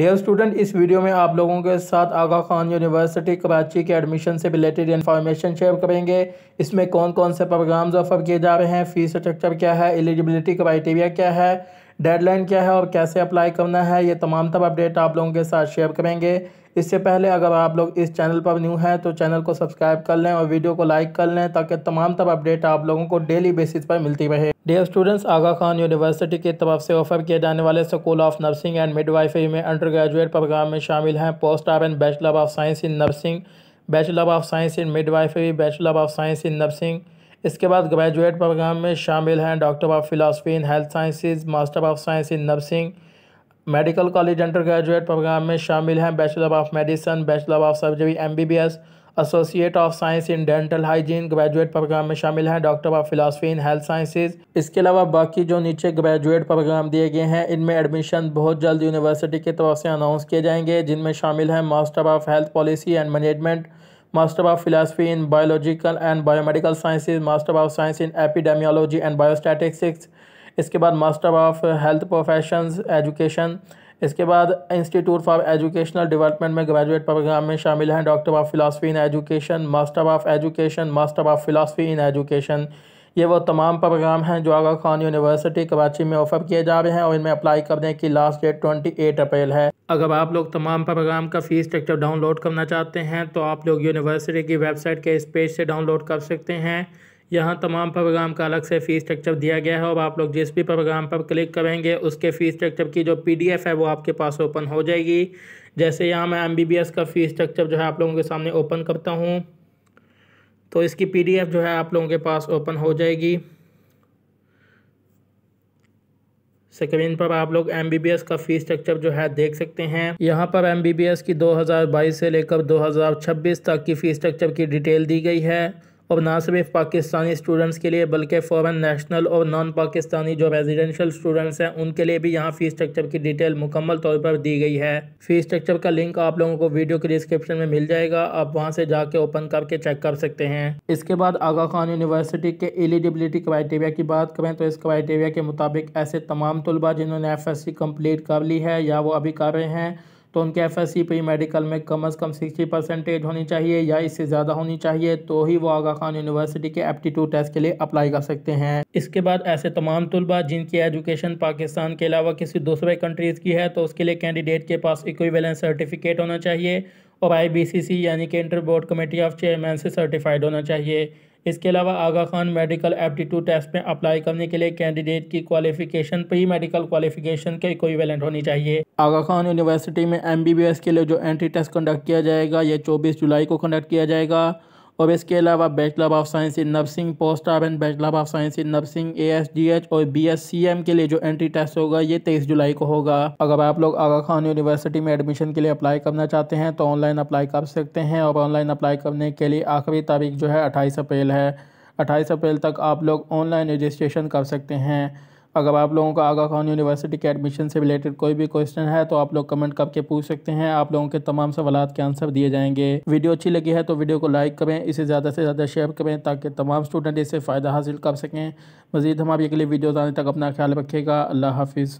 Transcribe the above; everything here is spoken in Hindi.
डियर स्टूडेंट इस वीडियो में आप लोगों के साथ आगा खान यूनिवर्सिटी कराची के एडमिशन से रिलेटेड इन्फॉर्मेशन शेयर करेंगे इसमें कौन कौन से प्रोग्राम्स ऑफर किए जा रहे हैं फीस स्ट्रक्चर क्या है एलिजिबिलिटी क्राइटेरिया क्या है डेडलाइन क्या है और कैसे अप्लाई करना है ये तमाम तब अपडेट आप लोगों के साथ शेयर करेंगे इससे पहले अगर आप लोग इस चैनल पर न्यू हैं तो चैनल को सब्सक्राइब कर लें और वीडियो को लाइक कर लें ताकि तमाम तब अपडेट आप लोगों को डेली बेसिस पर मिलती रहे dear students Aga Khan university की तरफ से ऑफर किए जाने वाले school of nursing and midwifery में अंडर ग्रेजुएट प्रोग्राम में शामिल हैं post R and bachelor of science in nursing bachelor of science in midwifery bachelor of science in nursing इसके बाद ग्रेजुएट प्रोग्राम में शामिल हैं doctor of philosophy in health sciences master of science in nursing medical college undergraduate programme में शामिल हैं bachelor of medicine bachelor of surgery M B B S associate of science in dental hygiene graduate programme में शामिल हैं doctor of philosophy in health sciences इसके अलावा बाकी जो नीचे ग्रेजुएट प्रोग्राम दिए गए हैं इनमें एडमिशन बहुत जल्द यूनिवर्सिटी की तरफ से अनाउंस किए जाएंगे जिनमें शामिल हैं master of health policy and management master of philosophy in biological and biomedical science master of science in epidemiology and biostatistics इसके बाद master of health professions education इसके बाद इंस्टीट्यूट फॉर एजुकेशनल डेवलपमेंट में ग्रेजुएट प्रोग्राम में शामिल हैं doctor of philosophy in education master of education master of philosophy in education ये वो तमाम प्रोग्राम हैं जो आगा खान यूनिवर्सिटी कराची में ऑफ़र किए जा रहे हैं और इनमें अप्लाई करने की last date twenty eight April है अगर आप लोग तमाम प्रोग्राम का फ़ीस स्ट्रक्चर डाउनलोड करना चाहते हैं तो आप लोग यूनिवर्सिटी की वेबसाइट के इस पेज से डाउनलोड कर सकते हैं यहाँ तमाम प्रोग्राम का अलग से फ़ीस स्ट्रक्चर दिया गया है और आप लोग जिस भी प्रोग्राम पर क्लिक करेंगे उसके फ़ीस स्ट्रक्चर की जो पी है वो आपके पास ओपन हो जाएगी जैसे यहाँ मैं एम का फ़ीस स्ट्रक्चर जो है आप लोगों के सामने ओपन करता हूँ तो इसकी पी जो है आप लोगों के पास ओपन हो जाएगी स्क्रीन पर आप लोग एम का फी स्ट्रक्चर जो है देख सकते हैं यहाँ पर एम की 2022 से लेकर 2026 तक की फी स्ट्रक्चर की डिटेल दी गई है और ना सिर्फ पाकिस्तानी स्टूडेंट्स के लिए बल्कि फ़ॉरन नेशनल और नॉन पाकिस्तानी जो रेजिडेंशल स्टूडेंट्स हैं उनके लिए भी यहाँ फ़ी स्ट्रक्चर की डिटेल मुकम्मल तौर पर दी गई है फ़ी स्ट्रक्चर का लिंक आप लोगों को वीडियो के डिस्क्रिप्शन में मिल जाएगा आप वहाँ से जाके ओपन करके चेक कर सकते हैं इसके बाद आगा खान यूनिवर्सिटी के एलिजिबिलिटी क्राइटेरिया की बात करें तो इस क्राइटेरिया के मुताबिक ऐसे तमाम तलबा जिन्होंने एफ एस कम्प्लीट कर ली है या वो अभी कर रहे हैं तो उनके एफ एस मेडिकल में कम अज़ कम सिक्सटी परसेंटेज होनी चाहिए या इससे ज़्यादा होनी चाहिए तो ही वो आगा खान यूनिवर्सिटी के एप्टीट्यूड टेस्ट के लिए अप्लाई कर सकते हैं इसके बाद ऐसे तमाम तलबा जिनकी एजुकेशन पाकिस्तान के अलावा किसी दूसरे कंट्रीज़ की है तो उसके लिए कैंडिडेट के पास इक्विवेलेंस सर्टिफिकेट होना चाहिए और सी यानी कि inter board committee of chairman से सर्टिफाइड होना चाहिए इसके अलावा Aga Khan medical aptitude test में अप्लाई करने के लिए कैंडिडेट की क्वालिफिकेशन प्री मेडिकल क्वालिफिकेशन के इक्विवेलेंट होनी चाहिए आगा खान यूनिवर्सिटी में एमबीबीएस के लिए जो एंट्री टेस्ट कंडक्ट किया जाएगा यह चौबीस जुलाई को कंडक्ट किया जाएगा और इसके अलावा bachelor of science in nursing post R and bachelor of science in nursing A S D H और बी एस सी एम के लिए जो एंट्री टेस्ट होगा ये तेईस जुलाई को होगा अगर आप लोग आगा खान यूनिवर्सिटी में एडमिशन के लिए अप्लाई करना चाहते हैं तो ऑनलाइन अप्लाई कर सकते हैं और ऑनलाइन अप्लाई करने के लिए आखिरी तारीख जो है अट्ठाईस अप्रैल है अट्ठाईस अप्रैल तक आप लोग ऑनलाइन रजिस्ट्रेशन कर सकते हैं अगर आप लोगों का आगा खान यूनिवर्सिटी के एडमिशन से रिलेटेड कोई भी क्वेश्चन है तो आप लोग कमेंट करके पूछ सकते हैं आप लोगों के तमाम सवाल के आंसर दिए जाएंगे वीडियो अच्छी लगी है तो वीडियो को लाइक करें इसे ज़्यादा से ज़्यादा शेयर करें ताकि तमाम स्टूडेंट इससे फ़ायदा हासिल कर सकें मजीद हम आपके लिए वीडियोज़ आने तक अपना ख्याल रखेगा अल्लाह हाफिज़